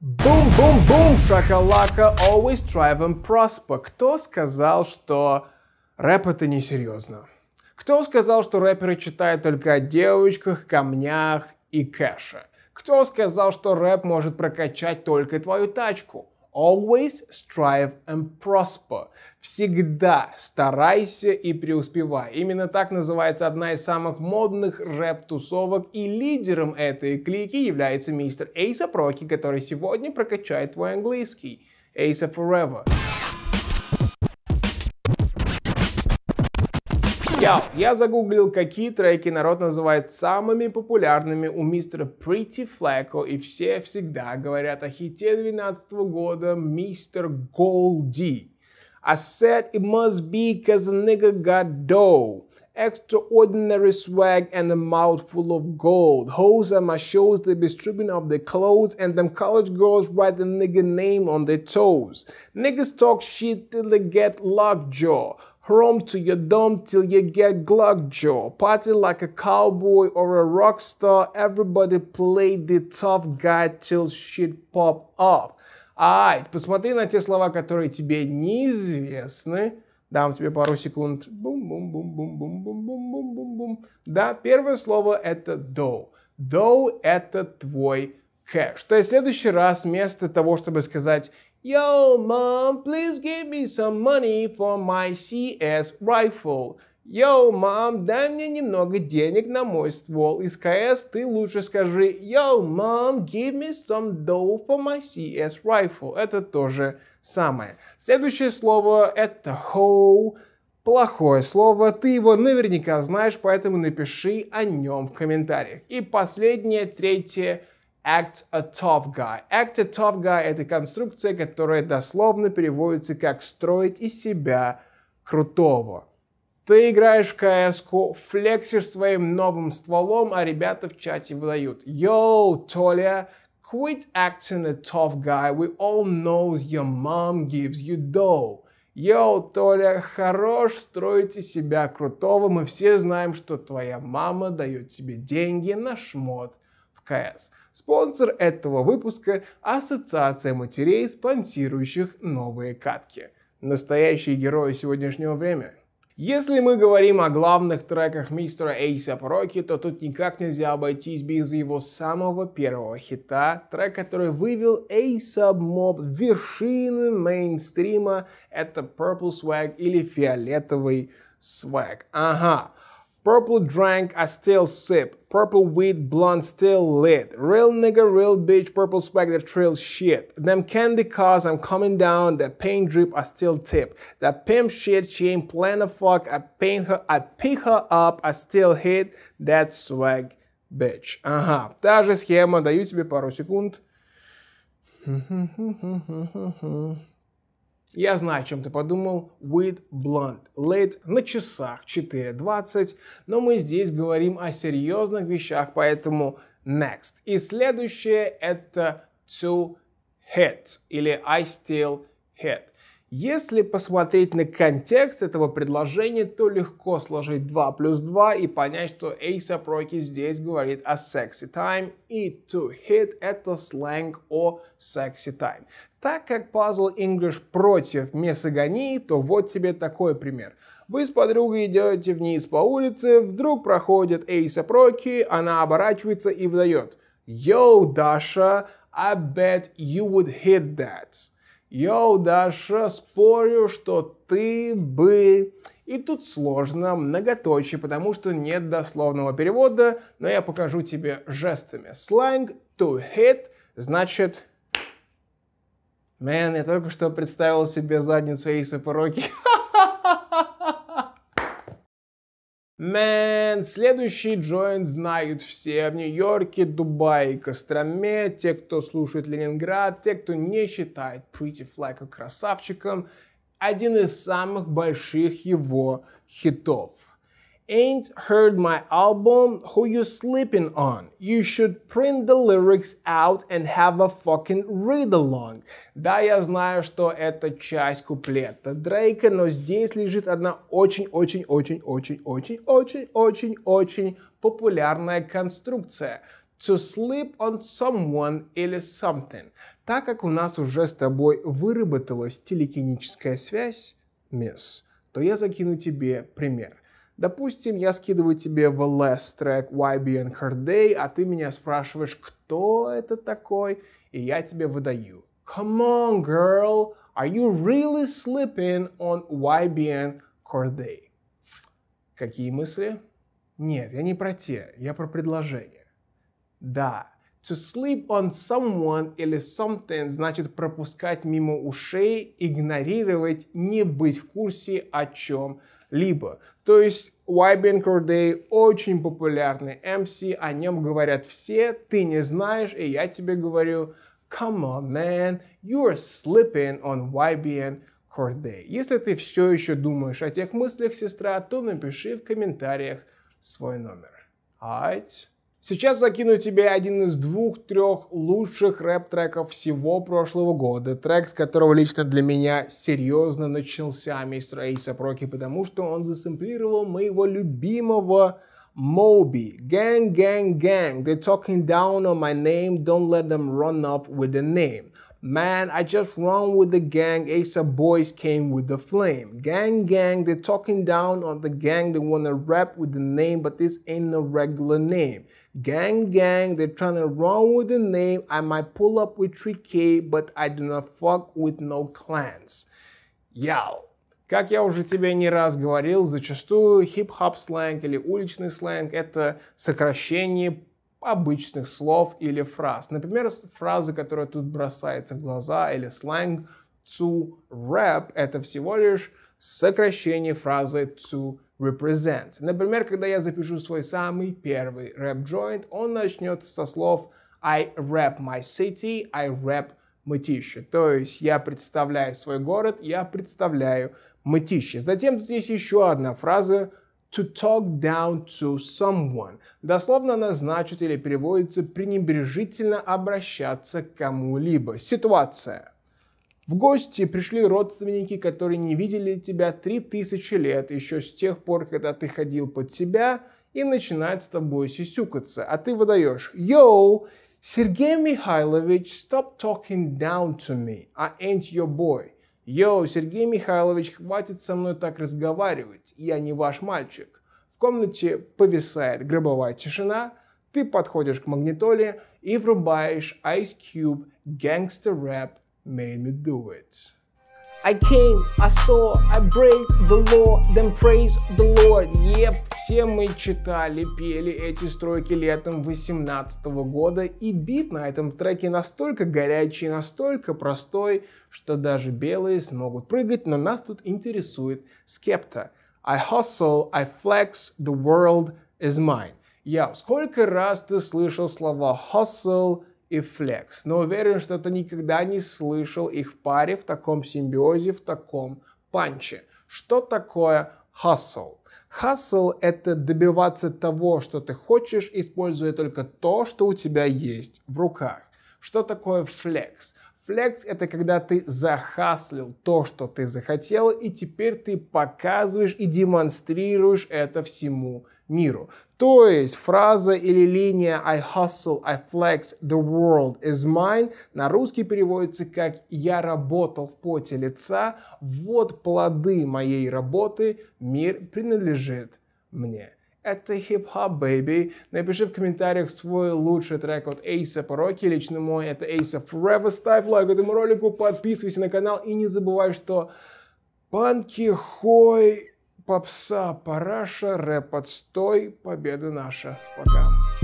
Бум, бум, бум, шакалака, always thrive and prosper. Кто сказал, что рэп это несерьезно? Кто сказал, что рэперы читают только о девочках, камнях и кэше? Кто сказал, что рэп может прокачать только твою тачку? Always strive and prosper. Всегда старайся и преуспевай. Именно так называется одна из самых модных рэп-тусовок, и лидером этой клики является мистер Эйса Проки, который сегодня прокачает твой английский. Эйса Forever. Йоу! Я загуглил, какие треки народ называет самыми популярными у мистера Pretty Flaco, и все всегда говорят о хите 12 года мистер Голди. I said it must be cause a nigga got dough. Extraordinary swag and a mouthful of gold. Hoes at my shows, they be stripping off their clothes, and them college girls write the nigga name on their toes. Niggas talk shit till they get lockjaw. Home to your dome till you get glug jaw. Party like a cowboy or a rock star. Everybody play the tough guy till shit pop up. Ай, посмотри на те слова, которые тебе неизвестны. Дам тебе пару секунд. Бум-бум-бум-бум-бум-бум-бум-бум-бум. бум. Да, первое слово это до. До – это твой кэш. То есть в следующий раз вместо того, чтобы сказать Yo, mom, please give me some money for my CS rifle. Yo, mom, дай мне немного денег на мой ствол из КС. Ты лучше скажи Yo, mom, give me some dough for my CS rifle. Это тоже самое. Следующее слово это hoe. Плохое слово, ты его наверняка знаешь, поэтому напиши о нем в комментариях. И последнее, третье – act a tough guy. Act a tough guy – это конструкция, которая дословно переводится как «строить из себя крутого». Ты играешь в кс флексишь своим новым стволом, а ребята в чате выдают «Йоу, Толя, quit acting a tough guy, we all know your mom gives you dough». «Йоу, Толя, хорош строить из себя крутого, мы все знаем, что твоя мама дает тебе деньги на шмот». КС. Спонсор этого выпуска – Ассоциация матерей, спонсирующих новые катки. Настоящие герои сегодняшнего времени. Если мы говорим о главных треках мистера Эйса Роки, то тут никак нельзя обойтись без его самого первого хита, трек, который вывел Эйса Моб вершины мейнстрима, это Purple Swag или фиолетовый Swag. Ага, Purple drank, I still sip. Purple weed, blunt, still lit. Real nigga, real bitch, purple swag, that trail shit. Them candy cars, I'm coming down. That paint drip, I still tip. That pimp shit, she ain't playing a fuck. I paint her, I pick her up, I still hit. That swag, bitch. Ага, uh-huh. та же схема, даю тебе пару секунд. Я знаю, о чем ты подумал. With blunt late на часах 4.20. Но мы здесь говорим о серьезных вещах, поэтому next. И следующее это to hit или I still hit. Если посмотреть на контекст этого предложения, то легко сложить 2 плюс 2 и понять, что ASAP Rocky здесь говорит о sexy time и to hit — это сленг о sexy time. Так как Puzzle English против месогонии, то вот тебе такой пример. Вы с подругой идете вниз по улице, вдруг проходит ASAP Rocky, она оборачивается и выдает «Yo, Dasha, I bet you would hit that». Я Даша, спорю, что ты бы...» И тут сложно, многоточие, потому что нет дословного перевода, но я покажу тебе жестами. Сленг to hit значит... Мэн, я только что представил себе задницу Эйса Пороки. Мэн, следующий джойнт знают все в Нью-Йорке, Дубае, Костроме, те, кто слушает Ленинград, те, кто не считает Pretty Fly красавчиком, один из самых больших его хитов. Ain't heard my album? Who you sleeping on? You should print the lyrics out and have a fucking read-along. Да, я знаю, что это часть куплета Дрейка, но здесь лежит одна очень-очень-очень-очень-очень-очень-очень-очень популярная конструкция to sleep on someone или something. Так как у нас уже с тобой выработалась телекиническая связь, мисс, то я закину тебе пример. Допустим, я скидываю тебе в LS трек YB and Corday, а ты меня спрашиваешь, кто это такой, и я тебе выдаю. Come on, girl, are you really sleeping on YBN Corday? Какие мысли? Нет, я не про те, я про предложение. Да, to sleep on someone или something значит пропускать мимо ушей, игнорировать, не быть в курсе о чем-то либо. То есть YBN Corday очень популярный MC, о нем говорят все, ты не знаешь, и я тебе говорю, come on, man, you're slipping on YBN Corday. Если ты все еще думаешь о тех мыслях, сестра, то напиши в комментариях свой номер. Ать. Сейчас закину тебе один из двух-трех лучших рэп-треков всего прошлого года. Трек, с которого лично для меня серьезно начался мистер Эйса Проки, потому что он засэмплировал моего любимого Моби. Gang, gang, gang, they're talking down on my name, don't let them run up with the name. Man, I just run with the gang. Asa boys came with the flame. Gang, gang, they're talking down on the gang. They want to rap with the name, but this ain't no regular name. Gang, gang, they're trying to run with the name. I might pull up with 3K, but I do not fuck with no clans. Yo. Как я уже тебе не раз говорил, зачастую хип-хоп сленг или уличный сленг – это сокращение обычных слов или фраз. Например, фраза, которая тут бросается в глаза, или сленг to rap – это всего лишь сокращение фразы to represent. Например, когда я запишу свой самый первый рэп-джойнт, он начнется со слов I rap my city, I rap Мытищи. То есть я представляю свой город, я представляю Мытищи. Затем тут есть еще одна фраза to talk down to someone. Дословно она значит или переводится пренебрежительно обращаться к кому-либо. Ситуация. В гости пришли родственники, которые не видели тебя 3000 лет, еще с тех пор, когда ты ходил под себя, и начинают с тобой сисюкаться. А ты выдаешь «Йоу, Сергей Михайлович, stop talking down to me. I ain't your boy». «Йоу, Сергей Михайлович, хватит со мной так разговаривать, я не ваш мальчик». В комнате повисает гробовая тишина, ты подходишь к магнитоле и врубаешь Ice Cube Gangster Rap Made Me Do It. I came, I saw, I break the law, then praise the Lord. Yep, все мы читали, пели эти строки летом 18 года, и бит на этом треке настолько горячий, настолько простой, что даже белые смогут прыгать, но нас тут интересует скепта. I hustle, I flex, the world is mine. Я, сколько раз ты слышал слова hustle, и флекс. но уверен, что ты никогда не слышал их в паре в таком симбиозе, в таком панче. Что такое hustle? Hustle – это добиваться того, что ты хочешь, используя только то, что у тебя есть в руках. Что такое флекс? Флекс это когда ты захаслил то, что ты захотел, и теперь ты показываешь и демонстрируешь это всему миру. То есть фраза или линия I hustle, I flex, the world is mine на русский переводится как «Я работал в поте лица, вот плоды моей работы, мир принадлежит мне». Это хип-хоп, baby. Напиши в комментариях свой лучший трек от Эйса Rocky. Лично мой это Ace of Forever. Ставь лайк этому ролику, подписывайся на канал и не забывай, что панки хой попса параша, рэп отстой, победа наша. Пока.